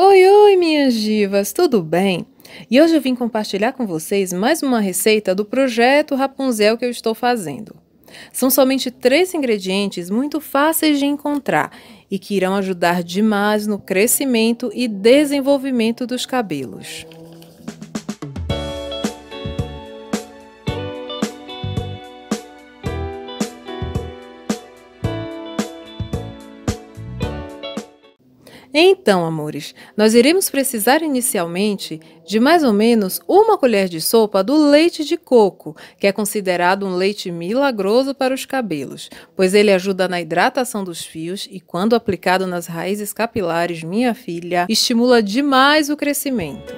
Oi, oi, minhas divas, tudo bem? E hoje eu vim compartilhar com vocês mais uma receita do projeto Rapunzel que eu estou fazendo. São somente três ingredientes muito fáceis de encontrar e que irão ajudar demais no crescimento e desenvolvimento dos cabelos. Então, amores, nós iremos precisar inicialmente de mais ou menos uma colher de sopa do leite de coco, que é considerado um leite milagroso para os cabelos, pois ele ajuda na hidratação dos fios e, quando aplicado nas raízes capilares, minha filha, estimula demais o crescimento.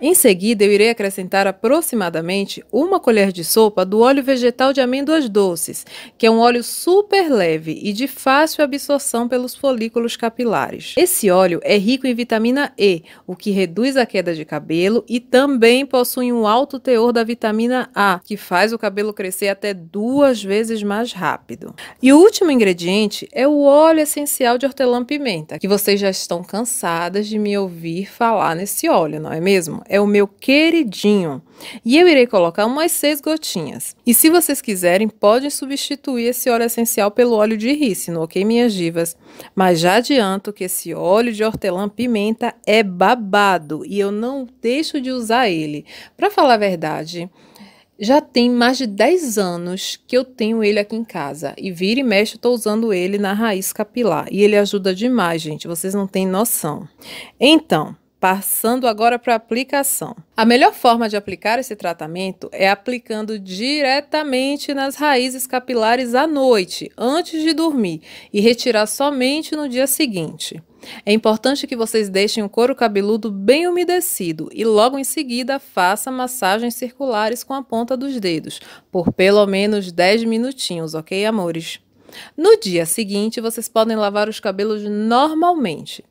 Em seguida, eu irei acrescentar aproximadamente uma colher de sopa do óleo vegetal de amêndoas doces, que é um óleo super leve e de fácil absorção pelos folículos capilares. Esse óleo é rico em vitamina E, o que reduz a queda de cabelo e também possui um alto teor da vitamina A, que faz o cabelo crescer até duas vezes mais rápido. E o último ingrediente é o óleo essencial de hortelã-pimenta, que vocês já estão cansadas de me ouvir falar nesse óleo, não é mesmo? é o meu queridinho. E eu irei colocar umas seis gotinhas. E se vocês quiserem, podem substituir esse óleo essencial pelo óleo de rícino, ok, minhas divas? Mas já adianto que esse óleo de hortelã-pimenta é babado e eu não deixo de usar ele. Para falar a verdade, já tem mais de 10 anos que eu tenho ele aqui em casa. E vira e mexe, eu tô usando ele na raiz capilar. E ele ajuda demais, gente. Vocês não têm noção. Então, Passando agora para a aplicação. A melhor forma de aplicar esse tratamento é aplicando diretamente nas raízes capilares à noite, antes de dormir, e retirar somente no dia seguinte. É importante que vocês deixem o couro cabeludo bem umedecido e logo em seguida faça massagens circulares com a ponta dos dedos, por pelo menos 10 minutinhos, ok, amores? No dia seguinte, vocês podem lavar os cabelos normalmente.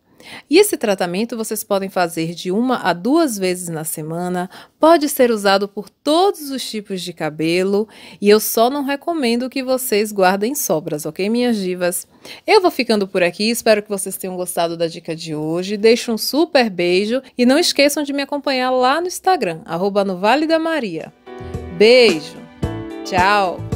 E esse tratamento vocês podem fazer de uma a duas vezes na semana, pode ser usado por todos os tipos de cabelo e eu só não recomendo que vocês guardem sobras, ok, minhas divas? Eu vou ficando por aqui, espero que vocês tenham gostado da dica de hoje. Deixo um super beijo e não esqueçam de me acompanhar lá no Instagram, arroba no Vale da Maria. Beijo, tchau!